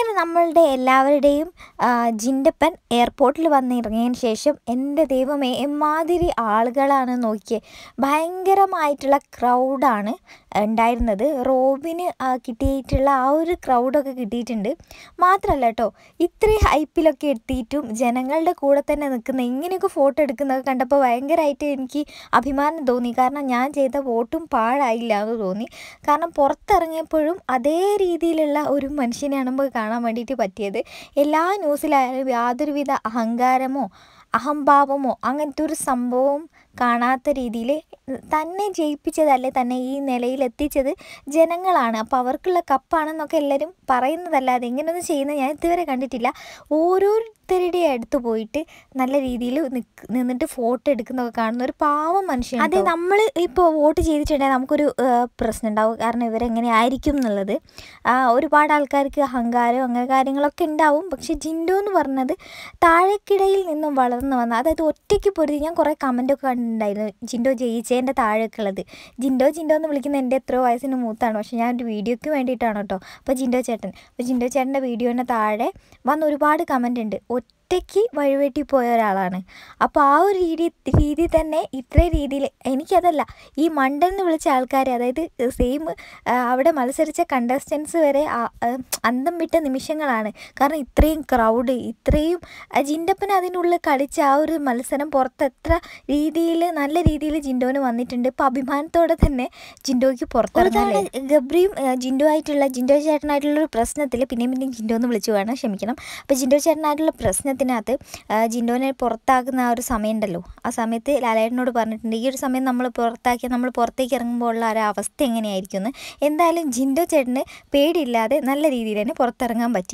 അങ്ങനെ നമ്മളുടെ എല്ലാവരുടെയും ജിൻ്റപ്പൻ എയർപോർട്ടിൽ വന്നിറങ്ങിയതിന് ശേഷം എൻ്റെ ദൈവമേ എമാതിരി ആളുകളാണ് നോക്കിയത് ഭയങ്കരമായിട്ടുള്ള ക്രൗഡാണ് ഉണ്ടായിരുന്നത് റോബിന് കിട്ടിയിട്ടുള്ള ആ ഒരു ക്രൗഡൊക്കെ കിട്ടിയിട്ടുണ്ട് മാത്രമല്ല കേട്ടോ ഇത്രയും ഹൈപ്പിലൊക്കെ എത്തിയിട്ടും ജനങ്ങളുടെ കൂടെ തന്നെ നിൽക്കുന്ന ഇങ്ങനെയൊക്കെ ഫോട്ടോ എടുക്കുന്നതൊക്കെ കണ്ടപ്പോൾ ഭയങ്കരമായിട്ട് എനിക്ക് അഭിമാനം തോന്നി കാരണം ഞാൻ ചെയ്ത വോട്ടും പാഴായില്ല എന്ന് തോന്നി കാരണം പുറത്തിറങ്ങിയപ്പോഴും അതേ രീതിയിലുള്ള ഒരു മനുഷ്യനെയാണ് നമുക്ക് കാണാൻ കാണാൻ വേണ്ടിയിട്ട് പറ്റിയത് എല്ലാ ന്യൂസിലായാലും യാതൊരുവിധ അഹങ്കാരമോ അഹംഭാവമോ അങ്ങനത്തെ ഒരു സംഭവം കാണാത്ത രീതിയിൽ തന്നെ ജയിപ്പിച്ചതല്ലേ തന്നെ ഈ നിലയിൽ എത്തിച്ചത് ജനങ്ങളാണ് അപ്പോൾ അവർക്കുള്ള കപ്പാണെന്നൊക്കെ എല്ലാവരും പറയുന്നതല്ലാതെ എങ്ങനെയൊന്നും ചെയ്യുന്നത് ഞാൻ ഇതുവരെ കണ്ടിട്ടില്ല ഓരോരുത്തരുടെ അടുത്ത് പോയിട്ട് നല്ല രീതിയിൽ നിന്നിട്ട് ഫോട്ടോ എടുക്കുന്നൊക്കെ കാണുന്ന ഒരു പാവം മനുഷ്യൻ അതെ നമ്മൾ ഇപ്പോൾ വോട്ട് ചെയ്തിട്ടുണ്ടെങ്കിൽ നമുക്കൊരു പ്രശ്നം ഉണ്ടാവും കാരണം ഇവരെങ്ങനെ ആയിരിക്കും എന്നുള്ളത് ഒരുപാട് ആൾക്കാർക്ക് അഹങ്കാരം അങ്ങനെ കാര്യങ്ങളൊക്കെ ഉണ്ടാവും പക്ഷേ ജിൻഡോ എന്ന് പറഞ്ഞത് താഴെക്കിടയിൽ നിന്നും വളർന്നു വന്ന അതായത് ഒറ്റയ്ക്ക് പൊരുതി ഞാൻ കുറേ കമൻ്റൊക്കെ കണ്ടു കണ്ടിട്ടുണ്ടായിരുന്നു ജിൻഡോ ജയിച്ചേൻ്റെ താഴെയൊക്കെ ഉള്ളത് ജിൻഡോ ജിൻഡോ എന്ന് വിളിക്കുന്ന എൻ്റെ എത്രയോ വയസ്സിന് മൂത്താണ് പക്ഷേ ഞാൻ ഒരു വീഡിയോയ്ക്ക് വേണ്ടിയിട്ടാണ് കേട്ടോ അപ്പോൾ ജിൻഡോ ചേട്ടൻ അപ്പോൾ ജിൻഡോ ചേട്ടൻ്റെ വീഡിയോൻ്റെ താഴെ വന്ന് ഒരുപാട് കമൻ്റ് ഉണ്ട് ഒറ്റയ്ക്ക് വഴിവെട്ടി പോയ ഒരാളാണ് അപ്പോൾ ആ ഒരു രീതി രീതി തന്നെ ഇത്ര രീതിയിൽ എനിക്കതല്ല ഈ മണ്ടൻ എന്ന് വിളിച്ച ആൾക്കാരെ അതായത് സെയിം അവിടെ മത്സരിച്ച കണ്ടസ്റ്റൻസ് വരെ അന്തം വിട്ട നിമിഷങ്ങളാണ് കാരണം ഇത്രയും ക്രൗഡ് ഇത്രയും ജിൻഡപ്പൻ അതിനുള്ളിൽ കളിച്ച ആ ഒരു മത്സരം പുറത്ത് എത്ര രീതിയിൽ നല്ല രീതിയിൽ ജിൻഡോന് വന്നിട്ടുണ്ട് ഇപ്പോൾ അഭിമാനത്തോടെ തന്നെ ജിൻഡോയ്ക്ക് പുറത്തിറങ്ങാൻ ഗബ്രിയും ജിൻഡോ ആയിട്ടുള്ള ജിൻഡോ ചേട്ടനായിട്ടുള്ള ഒരു പ്രശ്നത്തിൽ പിന്നെയും പിന്നെയും ജിൻഡോ എന്ന് വിളിച്ചു വേണം ക്ഷമിക്കണം അപ്പോൾ ജിൻഡോ ചേട്ടനായിട്ടുള്ള പ്രശ്നത്തിൽ സമയത്തിനകത്ത് ജിൻഡോനെ പുറത്താക്കുന്ന ആ ഒരു സമയമുണ്ടല്ലോ ആ സമയത്ത് ലാലേട്ടനോട് പറഞ്ഞിട്ടുണ്ട് ഈ ഒരു സമയം നമ്മൾ പുറത്താക്കി നമ്മൾ പുറത്തേക്ക് ഇറങ്ങുമ്പോൾ ഉള്ള ഒരു അവസ്ഥ എങ്ങനെയായിരിക്കും എന്തായാലും ജിൻഡോ ചേട്ടന് പേടിയില്ലാതെ നല്ല രീതിയിൽ തന്നെ പുറത്തിറങ്ങാൻ പറ്റി